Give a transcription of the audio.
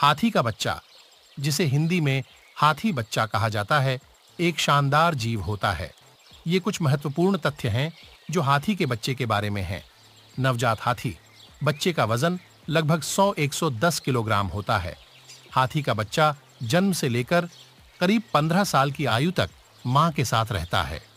हाथी का बच्चा जिसे हिंदी में हाथी बच्चा कहा जाता है एक शानदार जीव होता है ये कुछ महत्वपूर्ण तथ्य हैं जो हाथी के बच्चे के बारे में हैं नवजात हाथी बच्चे का वजन लगभग 100-110 किलोग्राम होता है हाथी का बच्चा जन्म से लेकर करीब 15 साल की आयु तक मां के साथ रहता है